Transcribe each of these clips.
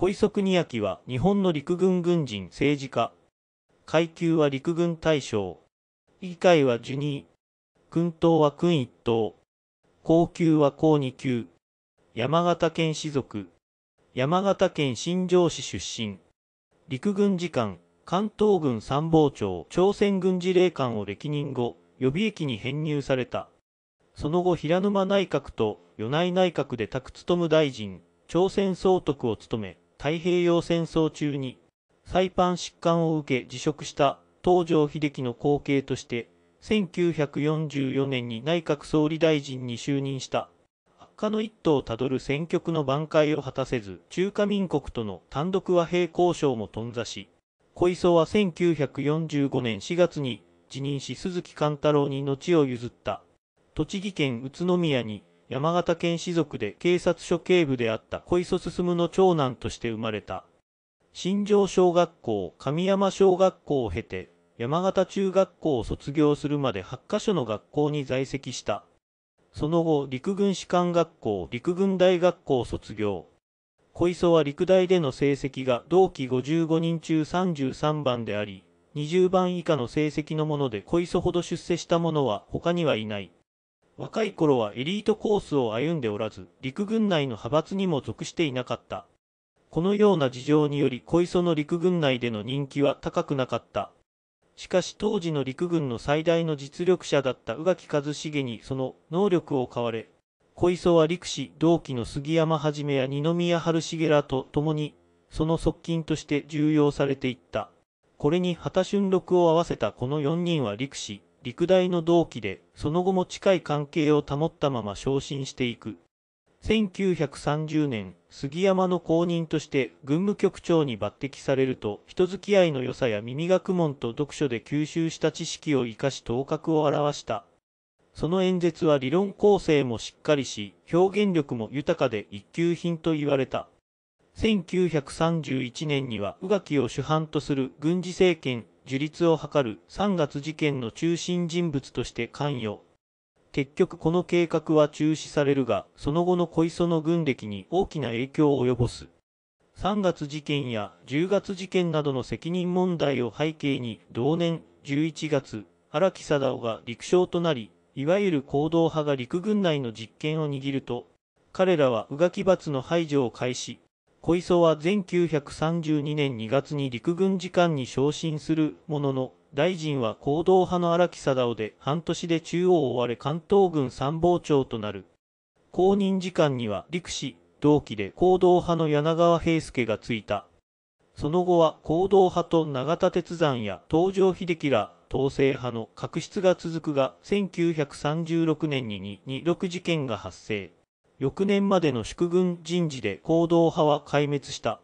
小磯国明は日本の陸軍軍人政治家。階級は陸軍大将。議会はジュニ軍刀は軍一等。高級は高二級。山形県士族。山形県新庄市出身。陸軍次官、関東軍参謀長、朝鮮軍事令官を歴任後、予備役に編入された。その後平沼内閣と与内内閣で宅務大臣、朝鮮総督を務め、太平洋戦争中にサイパン疾患を受け辞職した東条英機の後継として1944年に内閣総理大臣に就任した悪化の一途をたどる選挙区の挽回を果たせず中華民国との単独和平交渉も頓挫し小磯は1945年4月に辞任し鈴木貫太郎に後を譲った栃木県宇都宮に山形県士族で警察署警部であった小磯進の長男として生まれた。新城小学校、神山小学校を経て、山形中学校を卒業するまで8カ所の学校に在籍した。その後、陸軍士官学校、陸軍大学校を卒業。小磯は陸大での成績が同期55人中33番であり、20番以下の成績のもので小磯ほど出世した者は他にはいない。若い頃はエリートコースを歩んでおらず、陸軍内の派閥にも属していなかった。このような事情により小磯の陸軍内での人気は高くなかった。しかし当時の陸軍の最大の実力者だった宇垣一茂にその能力を買われ、小磯は陸士同期の杉山はじめや二宮春重らと共に、その側近として重要されていった。これに畑春六を合わせたこの四人は陸士、陸大の同期で、その後も近い関係を保ったまま昇進していく。1930年、杉山の後任として軍務局長に抜擢されると、人付き合いの良さや耳学問と読書で吸収した知識を生かし頭角を表した。その演説は理論構成もしっかりし、表現力も豊かで一級品と言われた。1931年には宇垣を主犯とする軍事政権樹立を図る3月事件の中心人物として関与。結局この計画は中止されるが、その後の小磯の軍歴に大きな影響を及ぼす。3月事件や10月事件などの責任問題を背景に、同年11月、荒木貞夫が陸将となり、いわゆる行動派が陸軍内の実権を握ると、彼らは宇垣罰の排除を開始、小磯は1932年2月に陸軍次官に昇進するものの、大臣は行動派の荒木貞夫で半年で中央を追われ関東軍参謀長となる。公認次官には陸士、同期で行動派の柳川平助がついた。その後は行動派と永田鉄山や東条秀樹ら統制派の確執が続くが、1936年に226事件が発生。翌年までの祝軍人事で行動派は壊滅した。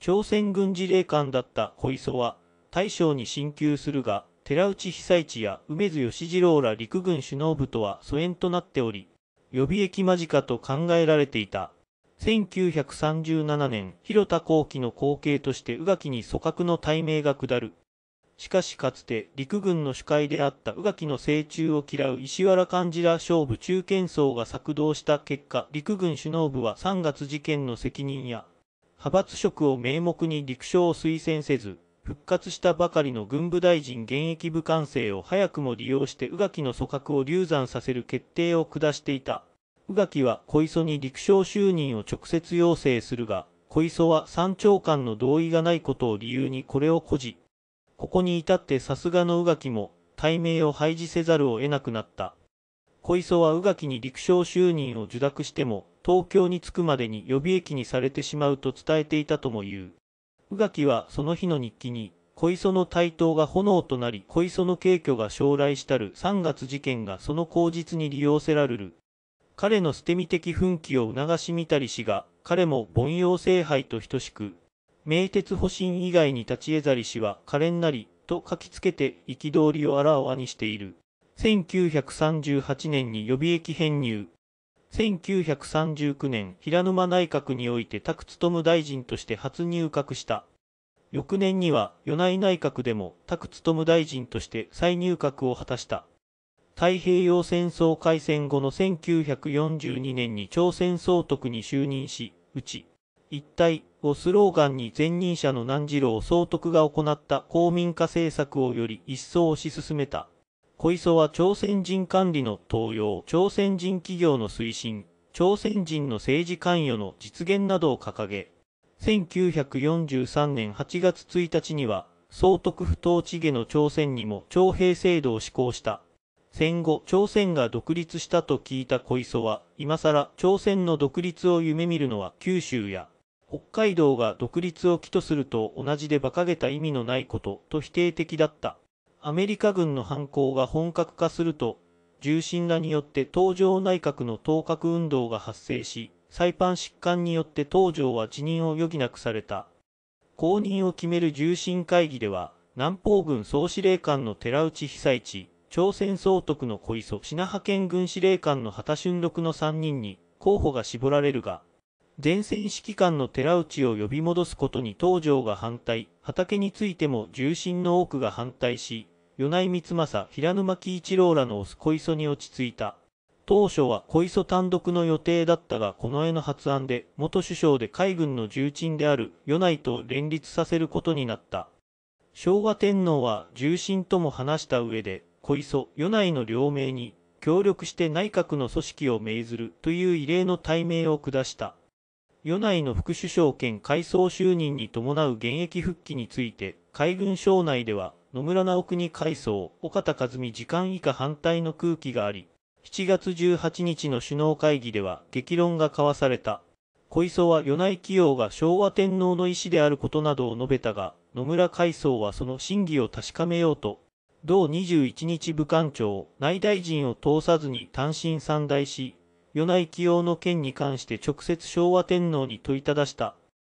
朝鮮軍司令官だった小磯は、大将に進級するが、寺内被災地や梅津義次郎ら陸軍首脳部とは疎遠となっており、予備役間近と考えられていた。1937年、広田後期の後継として宇垣に組閣の大名が下る。しかしかつて陸軍の主会であった宇垣の成虫を嫌う石原幹事ら勝負中堅層が作動した結果、陸軍首脳部は3月事件の責任や、派閥職を名目に陸将を推薦せず、復活したばかりの軍部大臣現役部官生を早くも利用して宇垣の組閣を流産させる決定を下していた。宇垣は小磯に陸将就任を直接要請するが、小磯は三長官の同意がないことを理由にこれを誇示。ここに至ってさすがの宇垣も、大名を廃止せざるを得なくなった。小磯は宇垣に陸将就任を受諾しても、東京に着くまでに予備役にされてしまうと伝えていたとも言う。宇垣はその日の日記に、小磯の台頭が炎となり、小磯の景挙が将来したる3月事件がその口実に利用せられる。彼の捨て身的奮起を促し見たりしが、彼も凡庸聖杯と等しく、名鉄保身以外に立ち江ざり氏は可憐なりと書きつけて憤りをあらわにしている。1938年に予備役編入。1939年、平沼内閣において宅務大臣として初入閣した。翌年には、与内内閣でも宅務大臣として再入閣を果たした。太平洋戦争開戦後の1942年に朝鮮総督に就任し、うち、一体をスローガンに前任者の南次郎総督が行った公民化政策をより一層推し進めた。小磯は朝鮮人管理の登用、朝鮮人企業の推進、朝鮮人の政治関与の実現などを掲げ、1943年8月1日には、総督府統治下の朝鮮にも徴兵制度を施行した。戦後、朝鮮が独立したと聞いた小磯は、今更朝鮮の独立を夢見るのは九州や北海道が独立を起とすると同じで馬鹿げた意味のないことと否定的だった。アメリカ軍の犯行が本格化すると、重臣らによって東条内閣の当確運動が発生し、裁判疾患によって東条は辞任を余儀なくされた。公認を決める重臣会議では、南方軍総司令官の寺内被災地、朝鮮総督の小磯、品派遣軍司令官の畑俊六の3人に候補が絞られるが、前線指揮官の寺内を呼び戻すことに東条が反対、畑についても重臣の多くが反対し、米内光政、平沼喜一郎らの推す小磯に落ち着いた。当初は小磯単独の予定だったが、この絵の発案で、元首相で海軍の重鎮である米内と連立させることになった。昭和天皇は重臣とも話した上で、小磯、米内の両名に協力して内閣の組織を命ずるという異例の大名を下した。与内の副首相兼改装就任に伴う現役復帰について、海軍省内では、野村直国改装、岡田和美時間以下反対の空気があり、7月18日の首脳会議では激論が交わされた。小磯は与内企業が昭和天皇の意思であることなどを述べたが、野村改装はその真偽を確かめようと、同21日部官庁、内大臣を通さずに単身参大し、夜内起用の件に関して直接昭和天皇に問いただした。